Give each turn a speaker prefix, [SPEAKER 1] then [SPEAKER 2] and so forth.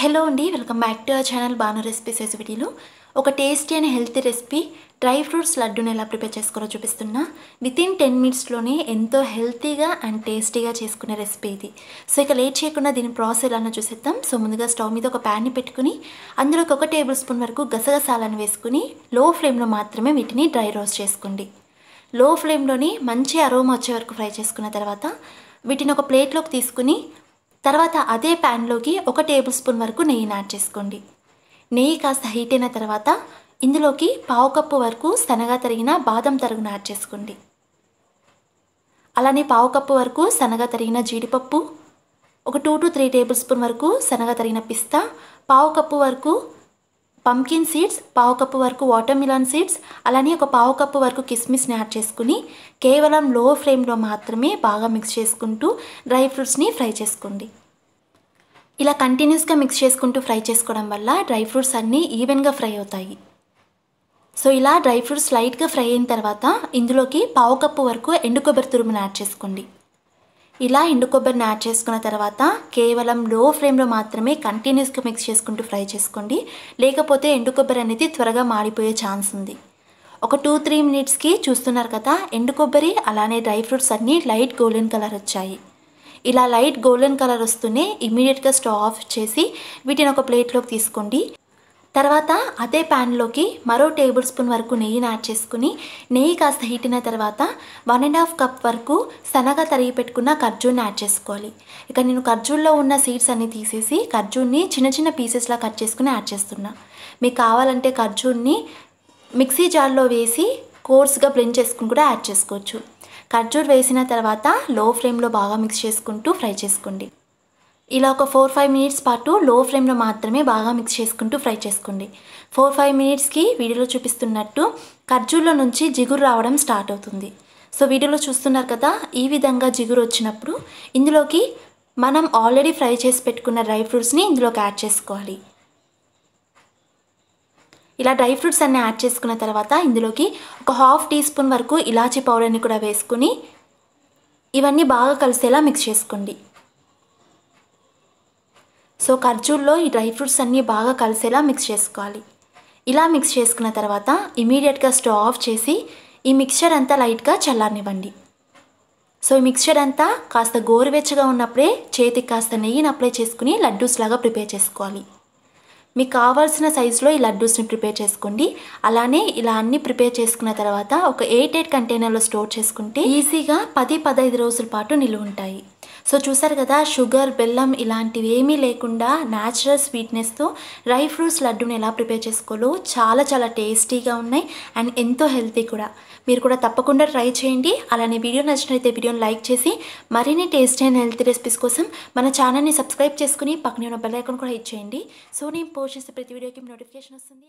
[SPEAKER 1] hello అండి welcome back to our channel Banu recipes వీడియోలో ఒక tasty and healthy recipe dry fruits లడ్డూని ఎలా ప్రిపేర్ చేసుకోవాలో చూపిస్తున్నా విత్ ఇన్ టెన్ మినిట్స్లోనే ఎంతో హెల్తీగా అండ్ టేస్టీగా చేసుకునే రెసిపీ ఇది సో ఇక లేట్ చేయకుండా దీని ప్రాసెస్ ఎలానో చూసేద్దాం సో ముందుగా స్టవ్ మీద ఒక ప్యాన్ని పెట్టుకుని అందులోకి ఒక టేబుల్ స్పూన్ వరకు గసగసాలను వేసుకుని లో ఫ్లేమ్లో మాత్రమే వీటిని డ్రై రోస్ట్ చేసుకోండి లో ఫ్లేమ్లోని మంచి అరోమా వచ్చే వరకు ఫ్రై చేసుకున్న తర్వాత వీటిని ఒక ప్లేట్లోకి తీసుకుని తర్వాత అదే ప్యాన్లోకి ఒక టేబుల్ స్పూన్ వరకు నెయ్యి యాడ్ చేసుకోండి నెయ్యి కాస్త హీట్ అయిన తర్వాత ఇందులోకి పావు కప్పు వరకు సన్నగా తరిగిన బాదం తరుగును యాడ్ చేసుకోండి అలానే పావు కప్పు వరకు సన్నగా తరిగిన జీడిపప్పు ఒక two to three tablespoon వరకు సన్నగా తరిగిన పిస్తా పావు కప్పు వరకు పంకిన్ సీడ్స్ పావు కప్పు వరకు వాటర్మిలాన్ సీడ్స్ అలానే ఒక పావు కప్పు వరకు కిస్మిస్ని యాడ్ చేసుకుని కేవలం లో ఫ్లేమ్లో మాత్రమే బాగా మిక్స్ చేసుకుంటూ డ్రై ఫ్రూట్స్ని ఫ్రై చేసుకోండి ఇలా కంటిన్యూస్గా మిక్స్ చేసుకుంటూ ఫ్రై చేసుకోవడం వల్ల డ్రై ఫ్రూట్స్ అన్నీ ఈవెన్గా ఫ్రై అవుతాయి సో ఇలా డ్రై ఫ్రూట్స్ లైట్గా ఫ్రై అయిన తర్వాత ఇందులోకి పావు కప్పు వరకు ఎండు కొబ్బరి తురుమును యాడ్ చేసుకోండి ఇలా ఎండు కొబ్బరిని యాడ్ చేసుకున్న తర్వాత కేవలం లో ఫ్లేమ్లో మాత్రమే కంటిన్యూస్గా మిక్స్ చేసుకుంటూ ఫ్రై చేసుకోండి లేకపోతే ఎండు కొబ్బరి అనేది త్వరగా మాడిపోయే ఛాన్స్ ఉంది ఒక టూ త్రీ మినిట్స్కి చూస్తున్నారు కదా ఎండు కొబ్బరి అలానే డ్రై ఫ్రూట్స్ అన్నీ లైట్ గోల్డెన్ కలర్ వచ్చాయి ఇలా లైట్ గోల్డెన్ కలర్ వస్తూనే ఇమీడియట్గా స్టవ్ ఆఫ్ చేసి వీటిని ఒక ప్లేట్లోకి తీసుకోండి తర్వాత అదే ప్యాన్లోకి మరో టేబుల్ స్పూన్ వరకు నెయ్యిని యాడ్ చేసుకుని నెయ్యి కాస్త హీట్ తర్వాత వన్ అండ్ హాఫ్ కప్ వరకు సన్నగా తరిగి పెట్టుకున్న ఖర్జూర్ని యాడ్ చేసుకోవాలి ఇక నేను ఖర్జూర్లో ఉన్న సీడ్స్ అన్ని తీసేసి ఖర్జూర్ని చిన్న చిన్న పీసెస్లా కట్ చేసుకుని యాడ్ చేస్తున్నా మీకు కావాలంటే ఖర్జూర్ని మిక్సీ జార్లో వేసి కోర్స్గా బ్లెండ్ చేసుకుని కూడా యాడ్ చేసుకోవచ్చు ఖర్జూర్ వేసిన తర్వాత లో ఫ్లేమ్లో బాగా మిక్స్ చేసుకుంటూ ఫ్రై చేసుకోండి ఇలా ఒక ఫోర్ ఫైవ్ మినిట్స్ పాటు లో ఫ్లేమ్లో మాత్రమే బాగా మిక్స్ చేసుకుంటూ ఫ్రై చేసుకోండి ఫోర్ ఫైవ్ మినిట్స్కి వీడియోలో చూపిస్తున్నట్టు ఖర్జూర్లో నుంచి జిగురు రావడం స్టార్ట్ అవుతుంది సో వీడియోలో చూస్తున్నారు కదా ఈ విధంగా జిగురు వచ్చినప్పుడు ఇందులోకి మనం ఆల్రెడీ ఫ్రై చేసి పెట్టుకున్న డ్రై ఫ్రూట్స్ని ఇందులోకి యాడ్ చేసుకోవాలి ఇలా డ్రై ఫ్రూట్స్ అన్నీ యాడ్ చేసుకున్న తర్వాత ఇందులోకి ఒక హాఫ్ టీ స్పూన్ వరకు ఇలాచీ పౌడర్ని కూడా వేసుకుని ఇవన్నీ బాగా కలిసేలా మిక్స్ చేసుకోండి సో ఖర్జూర్లో ఈ డ్రై ఫ్రూట్స్ అన్నీ బాగా కలిసేలా మిక్స్ చేసుకోవాలి ఇలా మిక్స్ చేసుకున్న తర్వాత ఇమీడియట్గా స్టవ్ ఆఫ్ చేసి ఈ మిక్చర్ అంతా లైట్గా చల్లారనివ్వండి సో ఈ మిక్చర్ అంతా కాస్త గోరువెచ్చగా ఉన్నప్పుడే చేతికి కాస్త నెయ్యిని అప్లై చేసుకుని లడ్డూస్ లాగా ప్రిపేర్ చేసుకోవాలి మీకు కావాల్సిన సైజులో ఈ లడ్డూస్ని ప్రిపేర్ చేసుకోండి అలానే ఇలా అన్ని ప్రిపేర్ చేసుకున్న తర్వాత ఒక ఎయిట్ ఎయిట్ కంటైనర్లో స్టోర్ చేసుకుంటే ఈజీగా పది పదహైదు రోజుల పాటు నిలువ ఉంటాయి సో చూసారు కదా షుగర్ బెల్లం ఇలాంటివి ఏమీ లేకుండా న్యాచురల్ స్వీట్నెస్తో డ్రై ఫ్రూట్స్ లడ్డూని ఎలా ప్రిపేర్ చేసుకోవాలో చాలా చాలా టేస్టీగా ఉన్నాయి అండ్ ఎంతో హెల్తీ కూడా మీరు కూడా తప్పకుండా ట్రై చేయండి అలానే వీడియో నచ్చినైతే వీడియోని లైక్ చేసి మరిన్ని టేస్టీ అండ్ హెల్తీ రెసిపీస్ కోసం మన ఛానల్ని సబ్స్క్రైబ్ చేసుకుని పక్కనే ఉన్న బెల్ ఐకాన్ కూడా హిట్ చేయండి సో నేను పోస్ట్ చేసే ప్రతి వీడియోకి నోటిఫికేషన్ వస్తుంది